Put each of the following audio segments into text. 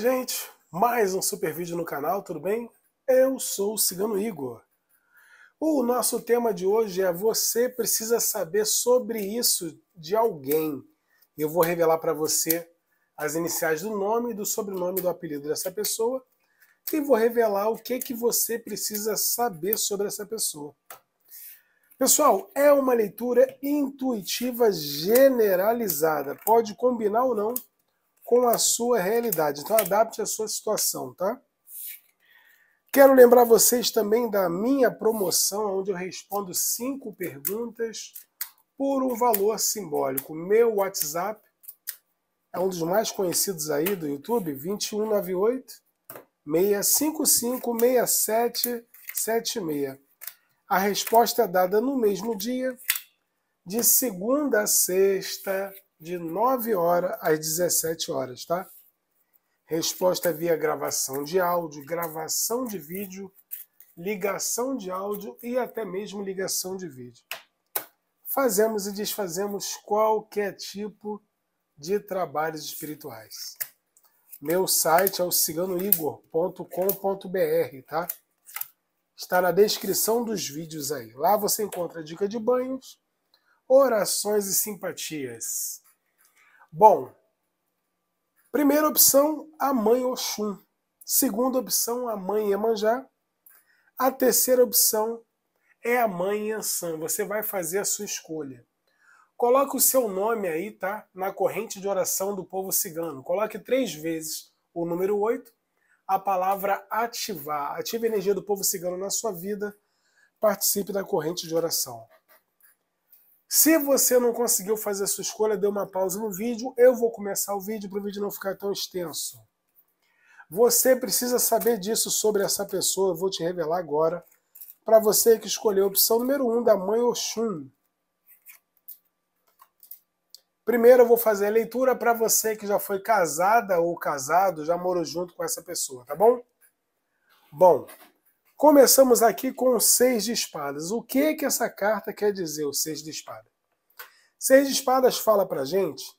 gente, mais um super vídeo no canal, tudo bem? Eu sou o Cigano Igor. O nosso tema de hoje é você precisa saber sobre isso de alguém. Eu vou revelar para você as iniciais do nome, do sobrenome, do apelido dessa pessoa e vou revelar o que que você precisa saber sobre essa pessoa. Pessoal, é uma leitura intuitiva generalizada. Pode combinar ou não, com a sua realidade. Então adapte a sua situação, tá? Quero lembrar vocês também da minha promoção, onde eu respondo cinco perguntas por um valor simbólico. Meu WhatsApp é um dos mais conhecidos aí do YouTube, 2198 655 6776. A resposta é dada no mesmo dia, de segunda a sexta, de 9 horas às 17 horas, tá? Resposta via gravação de áudio, gravação de vídeo, ligação de áudio e até mesmo ligação de vídeo. Fazemos e desfazemos qualquer tipo de trabalhos espirituais. Meu site é o ciganoigor.com.br, tá? Está na descrição dos vídeos aí. Lá você encontra dica de banhos, orações e simpatias. Bom, primeira opção, a mãe Oxum. Segunda opção, a mãe Iemanjá. A terceira opção é a mãe Yansan. Você vai fazer a sua escolha. Coloque o seu nome aí, tá? Na corrente de oração do povo cigano. Coloque três vezes o número 8, a palavra ativar. Ative a energia do povo cigano na sua vida. Participe da corrente de oração. Se você não conseguiu fazer a sua escolha, dê uma pausa no vídeo. Eu vou começar o vídeo para o vídeo não ficar tão extenso. Você precisa saber disso sobre essa pessoa. Eu vou te revelar agora. Para você que escolheu a opção número 1 um, da mãe Oxum. Primeiro eu vou fazer a leitura para você que já foi casada ou casado, já morou junto com essa pessoa, tá bom? Bom, começamos aqui com o seis de espadas. O que que essa carta quer dizer, o seis de espadas? Seis de Espadas fala pra gente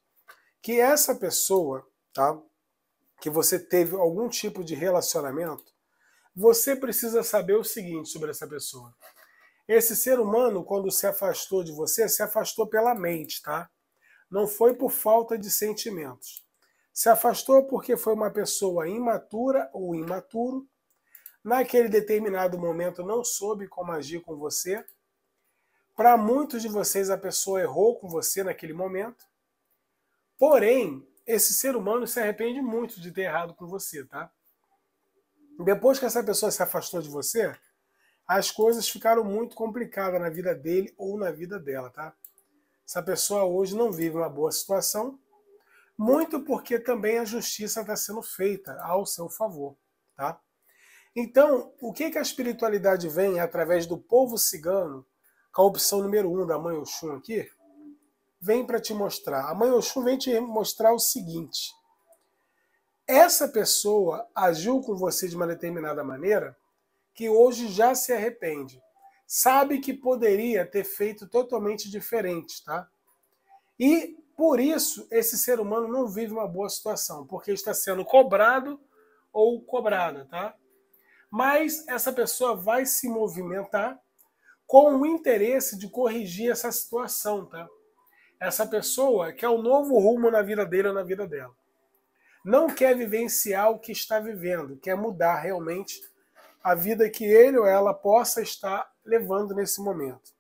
que essa pessoa, tá? Que você teve algum tipo de relacionamento, você precisa saber o seguinte sobre essa pessoa. Esse ser humano, quando se afastou de você, se afastou pela mente, tá? Não foi por falta de sentimentos. Se afastou porque foi uma pessoa imatura ou imaturo. Naquele determinado momento não soube como agir com você para muitos de vocês, a pessoa errou com você naquele momento. Porém, esse ser humano se arrepende muito de ter errado com você, tá? Depois que essa pessoa se afastou de você, as coisas ficaram muito complicadas na vida dele ou na vida dela, tá? Essa pessoa hoje não vive uma boa situação, muito porque também a justiça está sendo feita ao seu favor, tá? Então, o que, que a espiritualidade vem é através do povo cigano com a opção número 1 um da Mãe Oxum aqui, vem para te mostrar. A Mãe Oxum vem te mostrar o seguinte. Essa pessoa agiu com você de uma determinada maneira que hoje já se arrepende. Sabe que poderia ter feito totalmente diferente, tá? E por isso esse ser humano não vive uma boa situação, porque está sendo cobrado ou cobrada, tá? Mas essa pessoa vai se movimentar com o interesse de corrigir essa situação, tá? Essa pessoa quer um novo rumo na vida dele ou na vida dela. Não quer vivenciar o que está vivendo, quer mudar realmente a vida que ele ou ela possa estar levando nesse momento.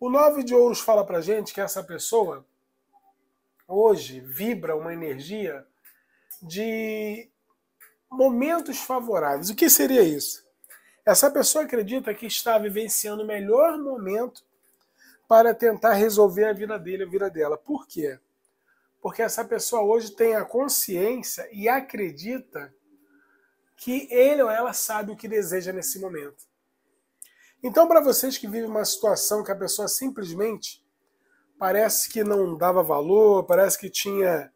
O Nove de Ouros fala pra gente que essa pessoa hoje vibra uma energia de momentos favoráveis. O que seria isso? Essa pessoa acredita que está vivenciando o melhor momento para tentar resolver a vida dele, a vida dela. Por quê? Porque essa pessoa hoje tem a consciência e acredita que ele ou ela sabe o que deseja nesse momento. Então, para vocês que vivem uma situação que a pessoa simplesmente parece que não dava valor, parece que tinha,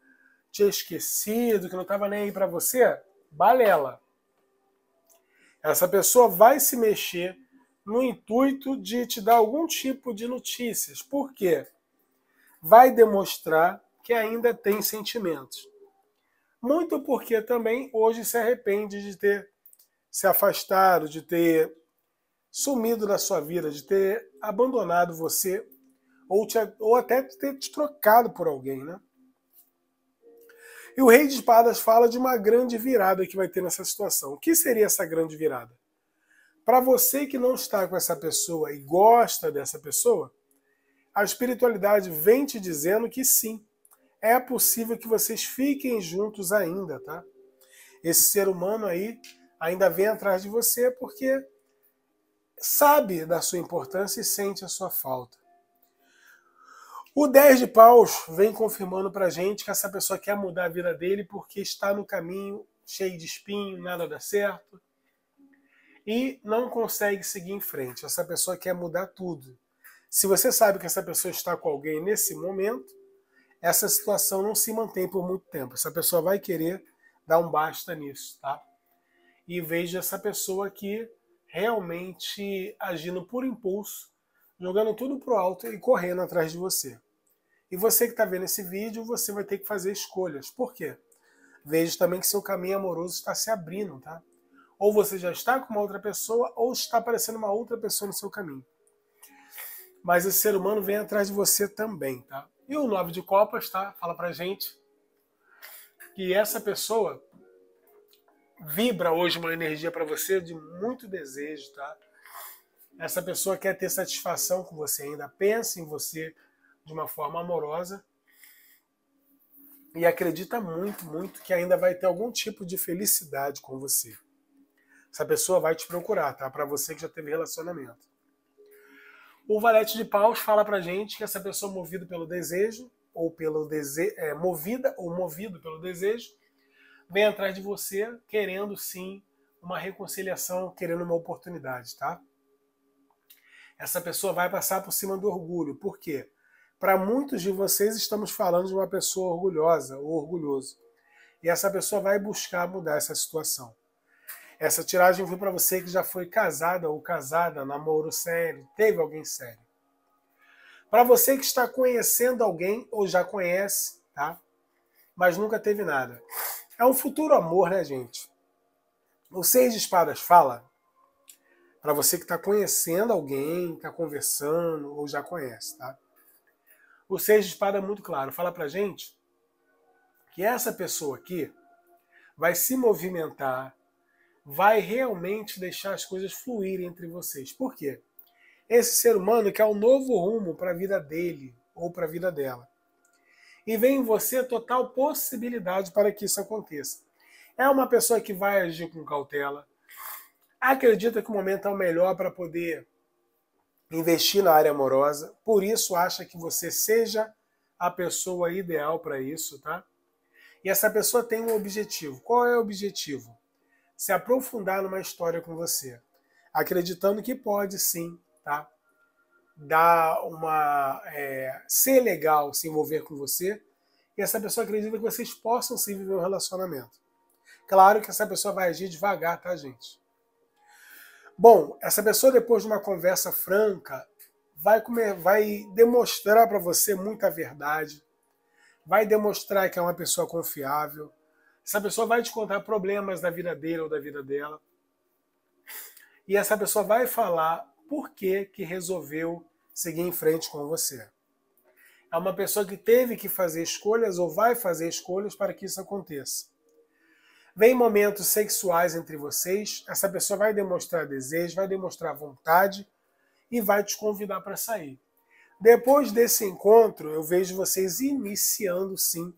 tinha esquecido, que não estava nem aí para você, balela. Essa pessoa vai se mexer no intuito de te dar algum tipo de notícias. Por quê? Vai demonstrar que ainda tem sentimentos. Muito porque também hoje se arrepende de ter se afastado, de ter sumido da sua vida, de ter abandonado você ou, te, ou até ter te trocado por alguém, né? E o Rei de Espadas fala de uma grande virada que vai ter nessa situação. O que seria essa grande virada? Para você que não está com essa pessoa e gosta dessa pessoa, a espiritualidade vem te dizendo que sim, é possível que vocês fiquem juntos ainda, tá? Esse ser humano aí ainda vem atrás de você porque sabe da sua importância e sente a sua falta. O 10 de paus vem confirmando pra gente que essa pessoa quer mudar a vida dele porque está no caminho cheio de espinho, nada dá certo e não consegue seguir em frente. Essa pessoa quer mudar tudo. Se você sabe que essa pessoa está com alguém nesse momento, essa situação não se mantém por muito tempo. Essa pessoa vai querer dar um basta nisso, tá? E veja essa pessoa aqui realmente agindo por impulso, jogando tudo pro alto e correndo atrás de você. E você que está vendo esse vídeo, você vai ter que fazer escolhas. Por quê? Veja também que seu caminho amoroso está se abrindo, tá? Ou você já está com uma outra pessoa, ou está aparecendo uma outra pessoa no seu caminho. Mas esse ser humano vem atrás de você também, tá? E o nove de copas, tá? Fala pra gente que essa pessoa vibra hoje uma energia para você de muito desejo, tá? Essa pessoa quer ter satisfação com você ainda, pensa em você, de uma forma amorosa. E acredita muito, muito que ainda vai ter algum tipo de felicidade com você. Essa pessoa vai te procurar, tá? Para você que já teve relacionamento. O Valete de Paus fala pra gente que essa pessoa movida pelo desejo, ou pelo desejo, é, movida ou movido pelo desejo, vem atrás de você querendo sim uma reconciliação, querendo uma oportunidade, tá? Essa pessoa vai passar por cima do orgulho. Por quê? Para muitos de vocês, estamos falando de uma pessoa orgulhosa ou orgulhoso. E essa pessoa vai buscar mudar essa situação. Essa tiragem foi para você que já foi casada ou casada, namoro sério, teve alguém sério. Para você que está conhecendo alguém ou já conhece, tá? Mas nunca teve nada. É um futuro amor, né, gente? O Seis de Espadas fala para você que está conhecendo alguém, está conversando ou já conhece, tá? O seis de espada é muito claro. Fala pra gente que essa pessoa aqui vai se movimentar, vai realmente deixar as coisas fluírem entre vocês. Por quê? Esse ser humano quer um é novo rumo para a vida dele ou para a vida dela. E vem em você total possibilidade para que isso aconteça. É uma pessoa que vai agir com cautela, acredita que o momento é o melhor para poder investir na área amorosa, por isso acha que você seja a pessoa ideal para isso, tá? E essa pessoa tem um objetivo. Qual é o objetivo? Se aprofundar numa história com você, acreditando que pode sim, tá? Dar uma. É, ser legal se envolver com você, e essa pessoa acredita que vocês possam sim viver um relacionamento. Claro que essa pessoa vai agir devagar, tá, gente? Bom, essa pessoa, depois de uma conversa franca, vai, comer, vai demonstrar para você muita verdade, vai demonstrar que é uma pessoa confiável. Essa pessoa vai te contar problemas da vida dele ou da vida dela. E essa pessoa vai falar por que, que resolveu seguir em frente com você. É uma pessoa que teve que fazer escolhas ou vai fazer escolhas para que isso aconteça. Vem momentos sexuais entre vocês, essa pessoa vai demonstrar desejo, vai demonstrar vontade e vai te convidar para sair. Depois desse encontro, eu vejo vocês iniciando sim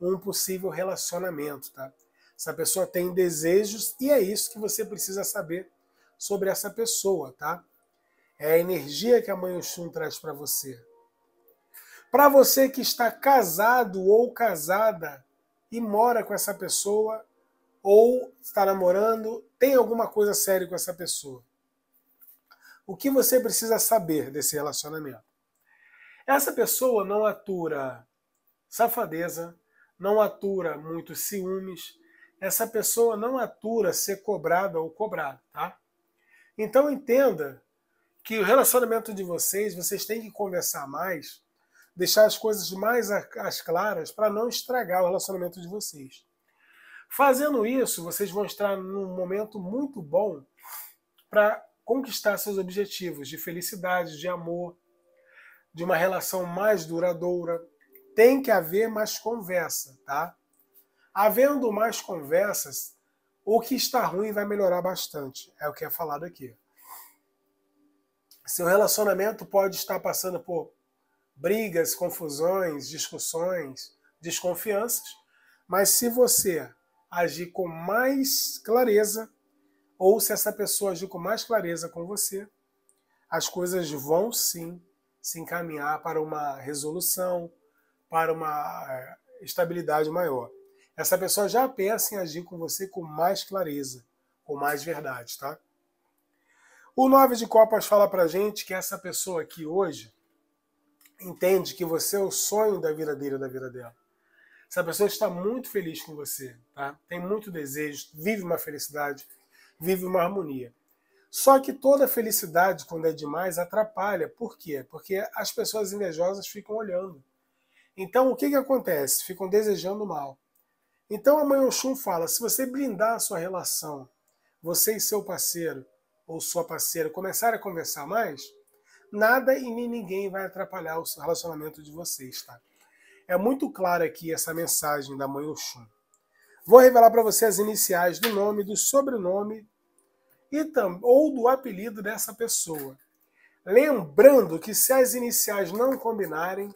um possível relacionamento, tá? Essa pessoa tem desejos e é isso que você precisa saber sobre essa pessoa, tá? É a energia que a mãe Oxum traz para você. Para você que está casado ou casada e mora com essa pessoa, ou está namorando, tem alguma coisa séria com essa pessoa. O que você precisa saber desse relacionamento? Essa pessoa não atura safadeza, não atura muitos ciúmes, essa pessoa não atura ser cobrada ou cobrado, tá? Então entenda que o relacionamento de vocês, vocês têm que conversar mais, deixar as coisas mais as claras para não estragar o relacionamento de vocês. Fazendo isso, vocês vão estar num momento muito bom para conquistar seus objetivos de felicidade, de amor, de uma relação mais duradoura. Tem que haver mais conversa, tá? Havendo mais conversas, o que está ruim vai melhorar bastante. É o que é falado aqui. Seu relacionamento pode estar passando por brigas, confusões, discussões, desconfianças, mas se você agir com mais clareza, ou se essa pessoa agir com mais clareza com você, as coisas vão sim se encaminhar para uma resolução, para uma eh, estabilidade maior. Essa pessoa já pensa em agir com você com mais clareza, com mais verdade, tá? O nove de copas fala pra gente que essa pessoa aqui hoje entende que você é o sonho da vida dele, da vida dela. Essa pessoa está muito feliz com você, tá? tem muito desejo, vive uma felicidade, vive uma harmonia. Só que toda felicidade, quando é demais, atrapalha. Por quê? Porque as pessoas invejosas ficam olhando. Então, o que, que acontece? Ficam desejando mal. Então, a Mãe Oxum fala, se você blindar a sua relação, você e seu parceiro, ou sua parceira, começarem a conversar mais, nada e nem ninguém vai atrapalhar o relacionamento de vocês, tá? É muito clara aqui essa mensagem da mãe Oxum. Vou revelar para você as iniciais do nome, do sobrenome e tam, ou do apelido dessa pessoa. Lembrando que se as iniciais não combinarem,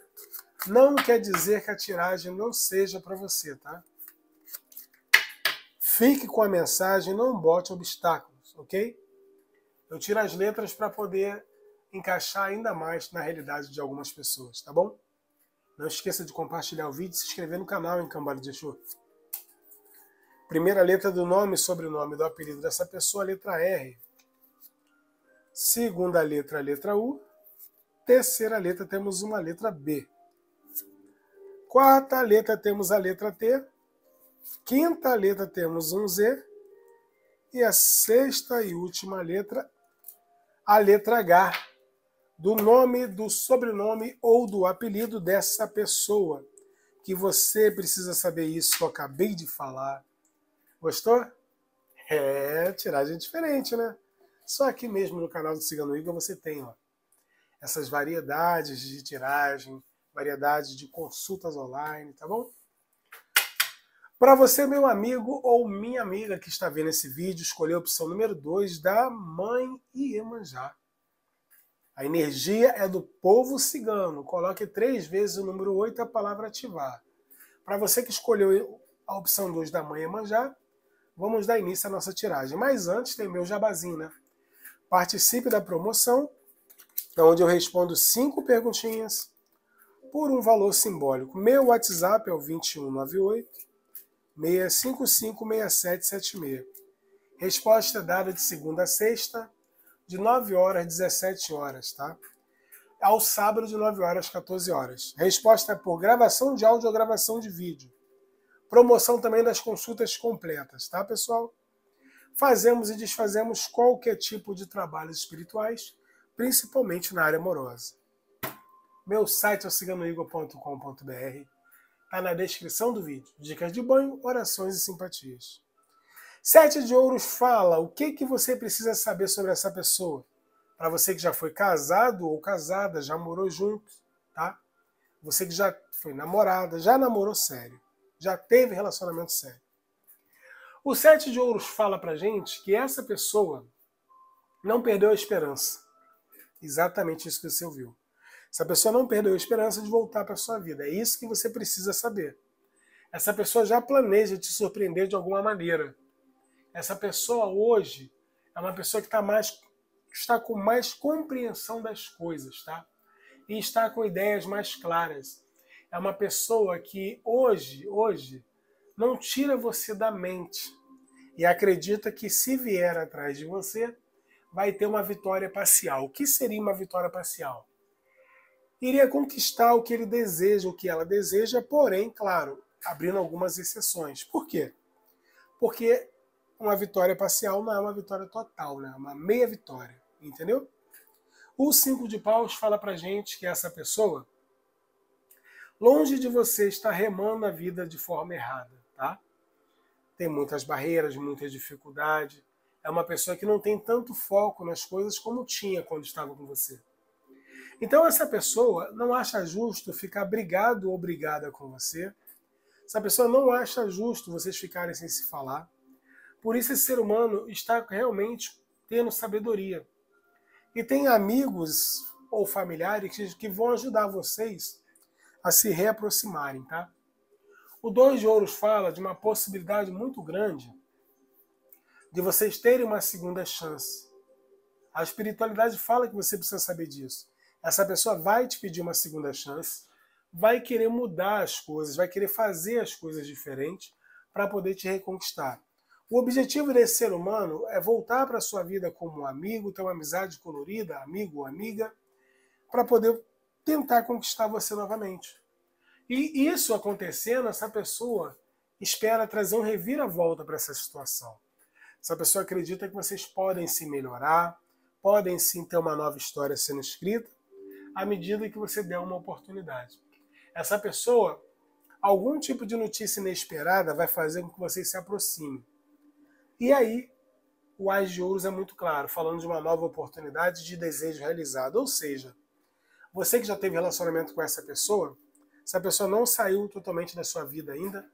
não quer dizer que a tiragem não seja para você, tá? Fique com a mensagem, não bote obstáculos, ok? Eu tiro as letras para poder encaixar ainda mais na realidade de algumas pessoas, tá bom? Não esqueça de compartilhar o vídeo e se inscrever no canal em Cambalo de Exu. Primeira letra do nome e sobrenome do apelido dessa pessoa, letra R. Segunda letra, letra U. Terceira letra, temos uma letra B. Quarta letra, temos a letra T. Quinta letra, temos um Z. E a sexta e última letra, a letra H do nome, do sobrenome ou do apelido dessa pessoa. Que você precisa saber isso, eu acabei de falar. Gostou? É, tiragem diferente, né? Só aqui mesmo no canal do Cigano Igor você tem ó, essas variedades de tiragem, variedades de consultas online, tá bom? Para você, meu amigo ou minha amiga que está vendo esse vídeo, escolher a opção número 2 da Mãe Iemanjá. A energia é do povo cigano. Coloque três vezes o número 8, a palavra ativar. Para você que escolheu a opção 2 da manhã manjar, vamos dar início à nossa tiragem. Mas antes tem meu jabazinho, né? Participe da promoção, onde eu respondo cinco perguntinhas por um valor simbólico. Meu WhatsApp é o 2198 655 6776. Resposta dada de segunda a sexta, de 9 horas às 17 horas, tá? Ao sábado, de 9 horas às 14 horas. Resposta é por gravação de áudio ou gravação de vídeo. Promoção também das consultas completas, tá, pessoal? Fazemos e desfazemos qualquer tipo de trabalhos espirituais, principalmente na área amorosa. Meu site é o ciganoigor.com.br. Está na descrição do vídeo. Dicas de banho, orações e simpatias. Sete de Ouros fala o que, que você precisa saber sobre essa pessoa. Para você que já foi casado ou casada, já morou junto, tá? Você que já foi namorada, já namorou sério, já teve relacionamento sério. O Sete de Ouros fala pra gente que essa pessoa não perdeu a esperança. Exatamente isso que você ouviu. Essa pessoa não perdeu a esperança de voltar para sua vida. É isso que você precisa saber. Essa pessoa já planeja te surpreender de alguma maneira essa pessoa hoje é uma pessoa que está mais, está com mais compreensão das coisas, tá? E está com ideias mais claras. É uma pessoa que hoje, hoje, não tira você da mente e acredita que se vier atrás de você, vai ter uma vitória parcial. O que seria uma vitória parcial? Iria conquistar o que ele deseja, o que ela deseja, porém, claro, abrindo algumas exceções. Por quê? Porque uma vitória parcial não é uma vitória total, né? É uma meia vitória, entendeu? O cinco de paus fala pra gente que essa pessoa, longe de você, está remando a vida de forma errada, tá? Tem muitas barreiras, muita dificuldade. É uma pessoa que não tem tanto foco nas coisas como tinha quando estava com você. Então essa pessoa não acha justo ficar brigado ou brigada com você. Essa pessoa não acha justo vocês ficarem sem se falar. Por isso, esse ser humano está realmente tendo sabedoria. E tem amigos ou familiares que, vão ajudar vocês a se reaproximarem, tá? O Dois de Ouros fala de uma possibilidade muito grande de vocês terem uma segunda chance. A espiritualidade fala que você precisa saber disso. Essa pessoa vai te pedir uma segunda chance, vai querer mudar as coisas, vai querer fazer as coisas diferentes para poder te reconquistar. O objetivo desse ser humano é voltar para a sua vida como um amigo, ter uma amizade colorida, amigo ou amiga, para poder tentar conquistar você novamente. E isso acontecendo, essa pessoa espera trazer um reviravolta para essa situação. Essa pessoa acredita que vocês podem se melhorar, podem sim ter uma nova história sendo escrita, à medida que você der uma oportunidade. Essa pessoa, algum tipo de notícia inesperada vai fazer com que vocês se aproximem. E aí, o As de Ouros é muito claro, falando de uma nova oportunidade de desejo realizado. Ou seja, você que já teve relacionamento com essa pessoa, essa pessoa não saiu totalmente da sua vida ainda,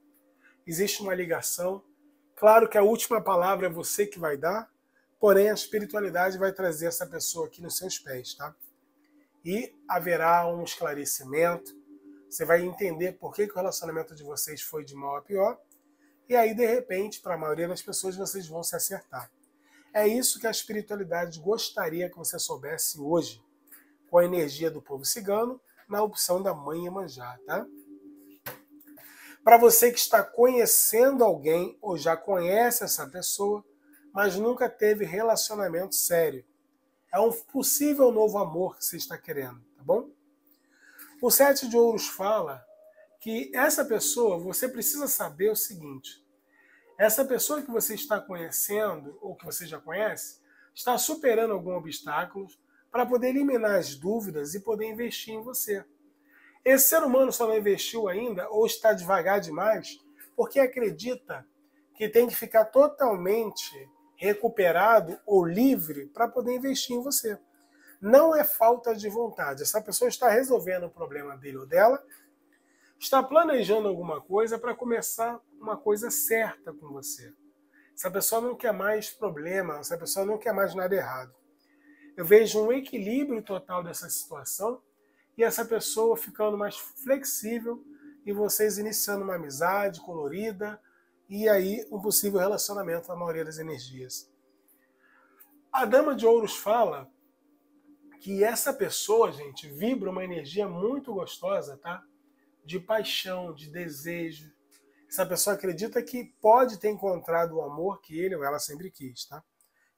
existe uma ligação. Claro que a última palavra é você que vai dar, porém a espiritualidade vai trazer essa pessoa aqui nos seus pés, tá? E haverá um esclarecimento, você vai entender por que, que o relacionamento de vocês foi de mal a pior e aí, de repente, para a maioria das pessoas, vocês vão se acertar. É isso que a espiritualidade gostaria que você soubesse hoje, com a energia do povo cigano, na opção da mãe Iemanjá, tá? Para você que está conhecendo alguém ou já conhece essa pessoa, mas nunca teve relacionamento sério, é um possível novo amor que você está querendo, tá bom? O Sete de Ouros fala que essa pessoa, você precisa saber o seguinte: essa pessoa que você está conhecendo ou que você já conhece está superando algum obstáculo para poder eliminar as dúvidas e poder investir em você. Esse ser humano só não investiu ainda ou está devagar demais porque acredita que tem que ficar totalmente recuperado ou livre para poder investir em você. Não é falta de vontade. Essa pessoa está resolvendo o problema dele ou dela, está planejando alguma coisa para começar uma coisa certa com você. Essa pessoa não quer mais problema, essa pessoa não quer mais nada errado. Eu vejo um equilíbrio total dessa situação e essa pessoa ficando mais flexível e vocês iniciando uma amizade colorida e aí um possível relacionamento na maioria das energias. A Dama de Ouros fala que essa pessoa, gente, vibra uma energia muito gostosa, tá? De paixão, de desejo, essa pessoa acredita que pode ter encontrado o amor que ele ou ela sempre quis, tá?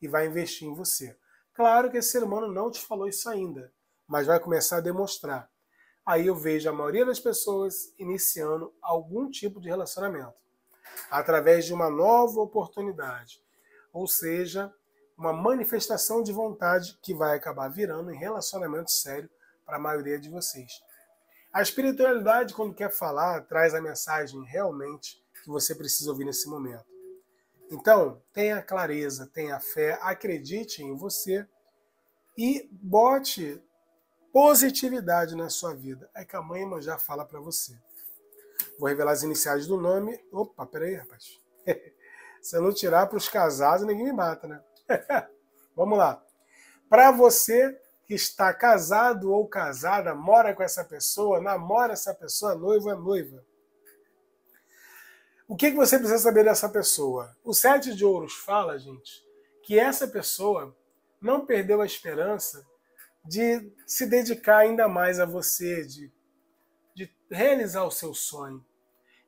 E vai investir em você. Claro que esse ser humano não te falou isso ainda, mas vai começar a demonstrar. Aí eu vejo a maioria das pessoas iniciando algum tipo de relacionamento através de uma nova oportunidade, ou seja, uma manifestação de vontade que vai acabar virando em relacionamento sério para a maioria de vocês. A espiritualidade, quando quer falar, traz a mensagem realmente que você precisa ouvir nesse momento. Então, tenha clareza, tenha fé, acredite em você e bote positividade na sua vida. É que a mãe já fala para você. Vou revelar as iniciais do nome. Opa, peraí, rapaz. Se eu não tirar para os casados, ninguém me mata, né? Vamos lá. Para você, que está casado ou casada, mora com essa pessoa, namora essa pessoa, noiva, é noiva. O que, que você precisa saber dessa pessoa? O Sete de Ouros fala, gente, que essa pessoa não perdeu a esperança de se dedicar ainda mais a você, de, de realizar o seu sonho.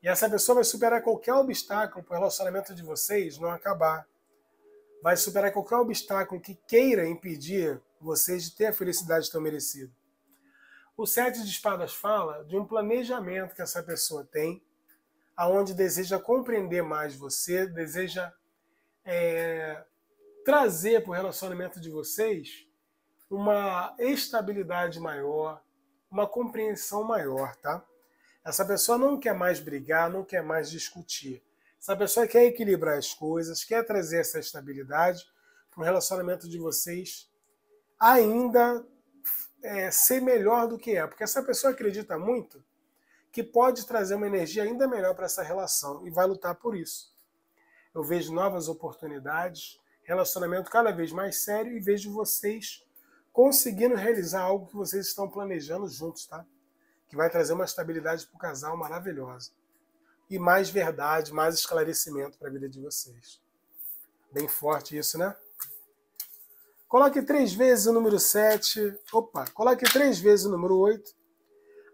E essa pessoa vai superar qualquer obstáculo para o relacionamento de vocês não acabar. Vai superar qualquer obstáculo que queira impedir vocês de ter a felicidade tão merecida. O Sete de Espadas fala de um planejamento que essa pessoa tem, aonde deseja compreender mais você, deseja é, trazer para o relacionamento de vocês uma estabilidade maior, uma compreensão maior, tá? Essa pessoa não quer mais brigar, não quer mais discutir. Essa pessoa quer equilibrar as coisas, quer trazer essa estabilidade para o relacionamento de vocês ainda é, ser melhor do que é. Porque essa pessoa acredita muito que pode trazer uma energia ainda melhor para essa relação e vai lutar por isso. Eu vejo novas oportunidades, relacionamento cada vez mais sério e vejo vocês conseguindo realizar algo que vocês estão planejando juntos, tá? Que vai trazer uma estabilidade para o casal maravilhosa. E mais verdade, mais esclarecimento para a vida de vocês. Bem forte isso, né? Coloque três vezes o número 7. Opa, coloque três vezes o número 8.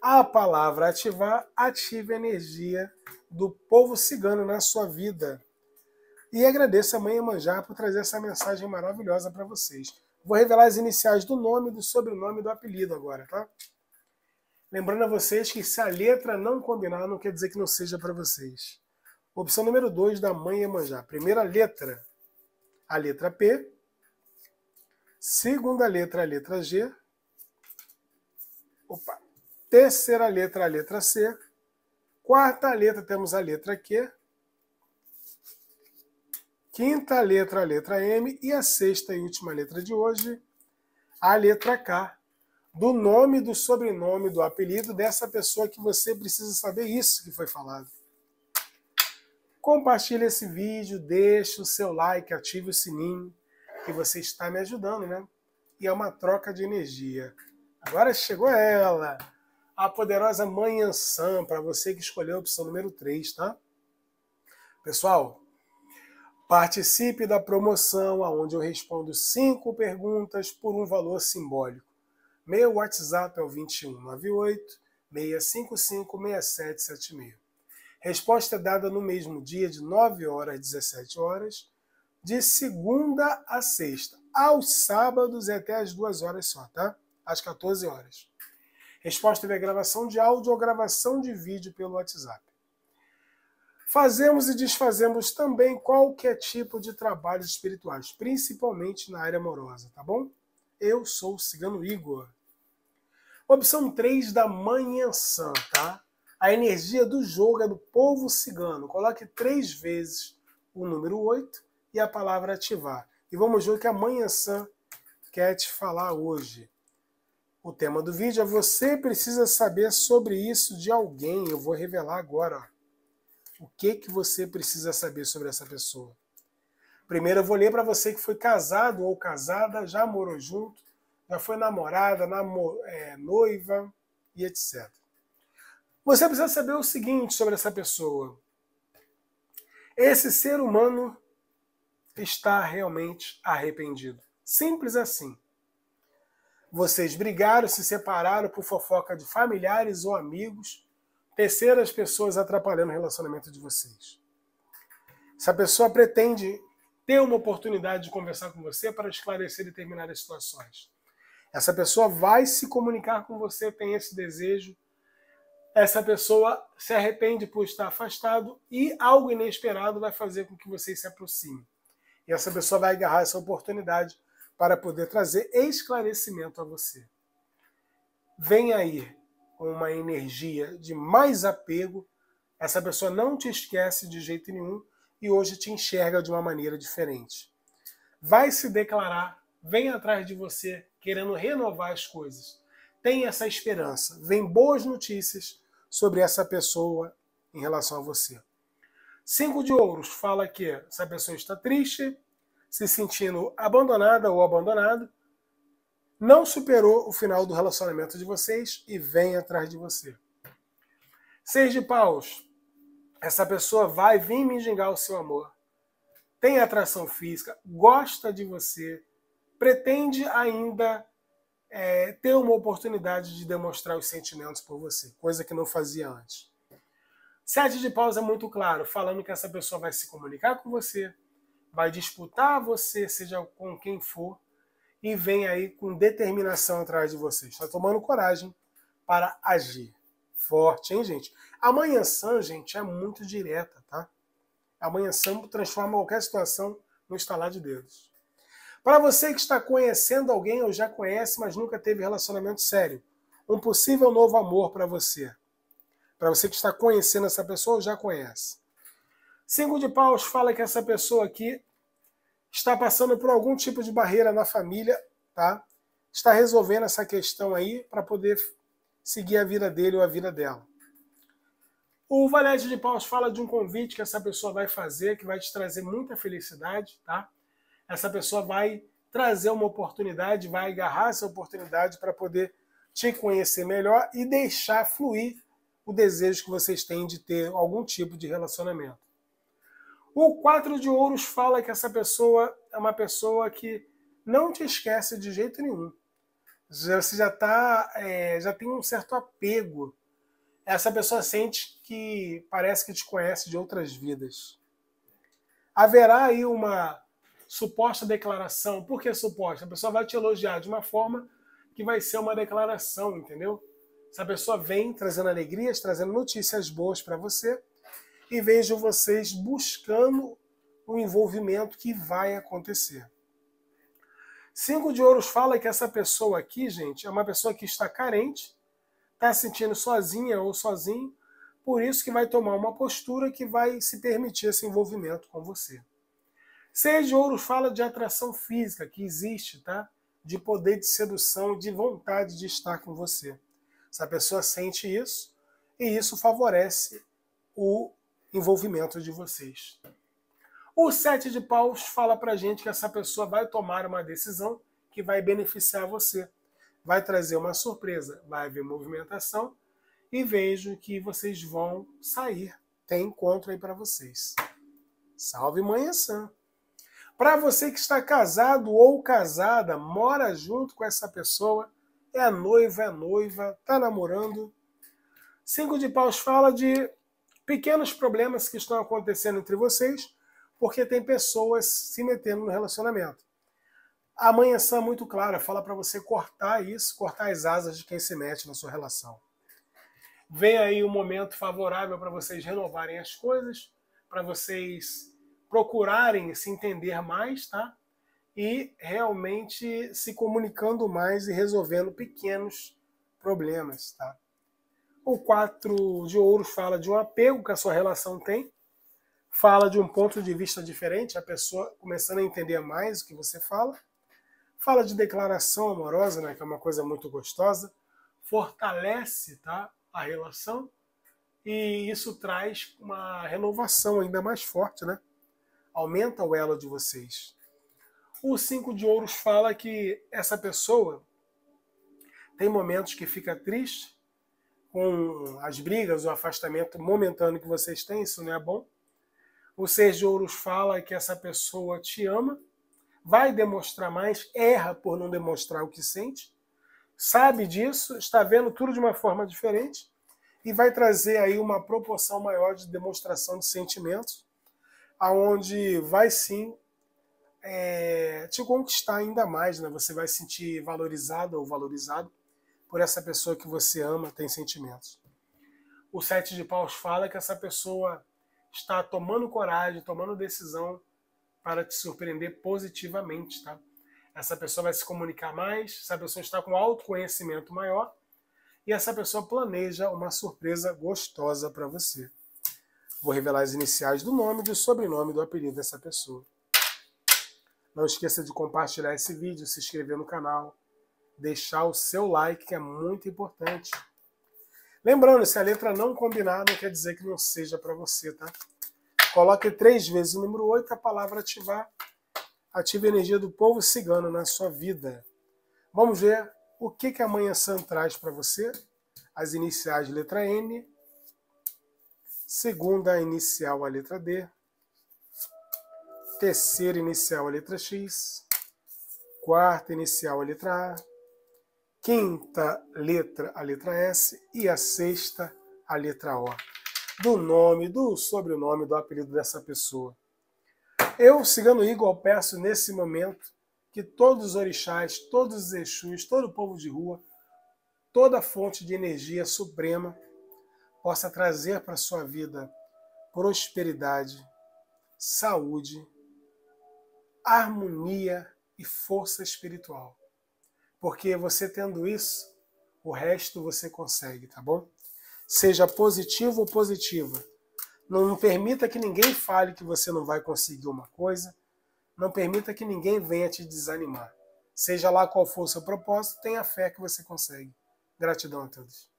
A palavra ativar ative a energia do povo cigano na sua vida. E agradeço a mãe Manjar por trazer essa mensagem maravilhosa para vocês. Vou revelar as iniciais do nome, do sobrenome do apelido agora, tá? Lembrando a vocês que se a letra não combinar, não quer dizer que não seja para vocês. Opção número 2 da mãe Emanjá. Primeira letra, a letra P Segunda letra, a letra G. Opa. Terceira letra, a letra C. Quarta letra, temos a letra Q. Quinta letra, a letra M. E a sexta e última letra de hoje, a letra K. Do nome, do sobrenome, do apelido dessa pessoa que você precisa saber isso que foi falado. Compartilhe esse vídeo, deixe o seu like, ative o sininho que você está me ajudando, né? E é uma troca de energia. Agora chegou ela, a poderosa Manhã Sam, para você que escolheu a opção número 3, tá? Pessoal, participe da promoção onde eu respondo cinco perguntas por um valor simbólico. Meu WhatsApp é o 2198 655 6776. Resposta é dada no mesmo dia de 9 horas às 17 horas de segunda a sexta. Aos sábados e até às duas horas só, tá? Às 14 horas. Resposta via gravação de áudio ou gravação de vídeo pelo WhatsApp. Fazemos e desfazemos também qualquer tipo de trabalhos espirituais, principalmente na área amorosa, tá bom? Eu sou o Cigano Igor. Opção 3 da Manhã Sã, tá? A energia do jogo é do povo cigano. Coloque três vezes o número 8 e a palavra ativar. E vamos ver o que a Manhã Sam quer te falar hoje. O tema do vídeo é você precisa saber sobre isso de alguém. Eu vou revelar agora. O que que você precisa saber sobre essa pessoa? Primeiro eu vou ler para você que foi casado ou casada, já morou junto, já foi namorada, namor é, noiva e etc. Você precisa saber o seguinte sobre essa pessoa. Esse ser humano está realmente arrependido. Simples assim. Vocês brigaram, se separaram por fofoca de familiares ou amigos, terceiras pessoas atrapalhando o relacionamento de vocês. Se a pessoa pretende ter uma oportunidade de conversar com você para esclarecer determinadas situações, essa pessoa vai se comunicar com você, tem esse desejo. Essa pessoa se arrepende por estar afastado e algo inesperado vai fazer com que vocês se aproximem. E essa pessoa vai agarrar essa oportunidade para poder trazer esclarecimento a você. Vem aí uma energia de mais apego, essa pessoa não te esquece de jeito nenhum e hoje te enxerga de uma maneira diferente. Vai se declarar, vem atrás de você querendo renovar as coisas. Tem essa esperança, vem boas notícias sobre essa pessoa em relação a você. Cinco de ouros fala que se a pessoa está triste, se sentindo abandonada ou abandonado, não superou o final do relacionamento de vocês e vem atrás de você. Seis de paus. Essa pessoa vai vir me o seu amor. Tem atração física, gosta de você, pretende ainda é, ter uma oportunidade de demonstrar os sentimentos por você, coisa que não fazia antes. Sete de paus é muito claro, falando que essa pessoa vai se comunicar com você, vai disputar você, seja com quem for, e vem aí com determinação atrás de você. Está tomando coragem para agir. Forte, hein, gente? Amanhã são, gente, é muito direta, tá? Amanhã são transforma qualquer situação no estalar de dedos. Para você que está conhecendo alguém ou já conhece, mas nunca teve relacionamento sério, um possível novo amor para você. Para você que está conhecendo essa pessoa, já conhece. Cinco de paus fala que essa pessoa aqui está passando por algum tipo de barreira na família, tá? Está resolvendo essa questão aí para poder seguir a vida dele ou a vida dela. O Valete de Paus fala de um convite que essa pessoa vai fazer, que vai te trazer muita felicidade, tá? Essa pessoa vai trazer uma oportunidade, vai agarrar essa oportunidade para poder te conhecer melhor e deixar fluir o desejo que vocês têm de ter algum tipo de relacionamento. O quatro de ouros fala que essa pessoa é uma pessoa que não te esquece de jeito nenhum. Você já tá, é, já tem um certo apego. Essa pessoa sente que parece que te conhece de outras vidas. Haverá aí uma suposta declaração. Por que suposta? A pessoa vai te elogiar de uma forma que vai ser uma declaração, entendeu? Essa pessoa vem trazendo alegrias, trazendo notícias boas para você e vejo vocês buscando o envolvimento que vai acontecer. Cinco de Ouros fala que essa pessoa aqui, gente, é uma pessoa que está carente, está se sentindo sozinha ou sozinho, por isso que vai tomar uma postura que vai se permitir esse envolvimento com você. Seis de Ouros fala de atração física que existe, tá? De poder de sedução, de vontade de estar com você. Essa pessoa sente isso e isso favorece o envolvimento de vocês. O sete de paus fala para gente que essa pessoa vai tomar uma decisão que vai beneficiar você, vai trazer uma surpresa, vai haver movimentação e vejo que vocês vão sair. Tem encontro aí para vocês. Salve Manhã Sã. Para você que está casado ou casada, mora junto com essa pessoa, é noiva, é noiva, tá namorando. Cinco de Paus fala de pequenos problemas que estão acontecendo entre vocês, porque tem pessoas se metendo no relacionamento. A são é muito clara, fala para você cortar isso, cortar as asas de quem se mete na sua relação. Vem aí um momento favorável para vocês renovarem as coisas, para vocês procurarem se entender mais, tá? e realmente se comunicando mais e resolvendo pequenos problemas, tá? O 4 de ouro fala de um apego que a sua relação tem, fala de um ponto de vista diferente, a pessoa começando a entender mais o que você fala, fala de declaração amorosa, né, que é uma coisa muito gostosa, fortalece, tá, a relação e isso traz uma renovação ainda mais forte, né? Aumenta o elo de vocês. O Cinco de Ouros fala que essa pessoa tem momentos que fica triste com as brigas, o afastamento momentâneo que vocês têm, isso não é bom. O Seis de Ouros fala que essa pessoa te ama, vai demonstrar mais, erra por não demonstrar o que sente, sabe disso, está vendo tudo de uma forma diferente e vai trazer aí uma proporção maior de demonstração de sentimentos, aonde vai sim é, te conquistar ainda mais, né? Você vai se sentir valorizado ou valorizado por essa pessoa que você ama, tem sentimentos. O Sete de Paus fala que essa pessoa está tomando coragem, tomando decisão para te surpreender positivamente, tá? Essa pessoa vai se comunicar mais, essa pessoa está com autoconhecimento maior e essa pessoa planeja uma surpresa gostosa para você. Vou revelar as iniciais do nome do sobrenome do apelido dessa pessoa. Não esqueça de compartilhar esse vídeo, se inscrever no canal, deixar o seu like, que é muito importante. Lembrando, se a letra não combinar, não quer dizer que não seja para você, tá? Coloque três vezes o número 8, a palavra ativar. Ative a energia do povo cigano na sua vida. Vamos ver o que, que a Manhã Sã traz para você. As iniciais, letra N. Segunda, inicial, a letra D terceira inicial a letra X, quarta inicial a letra A, quinta letra a letra S e a sexta a letra O. Do nome, do sobrenome, do apelido dessa pessoa. Eu, Cigano Igor, peço nesse momento que todos os orixás, todos os exus, todo o povo de rua, toda fonte de energia suprema possa trazer para sua vida prosperidade, saúde, harmonia e força espiritual. Porque você tendo isso, o resto você consegue, tá bom? Seja positivo ou positiva. Não permita que ninguém fale que você não vai conseguir uma coisa. Não permita que ninguém venha te desanimar. Seja lá qual for o seu propósito, tenha fé que você consegue. Gratidão a todos.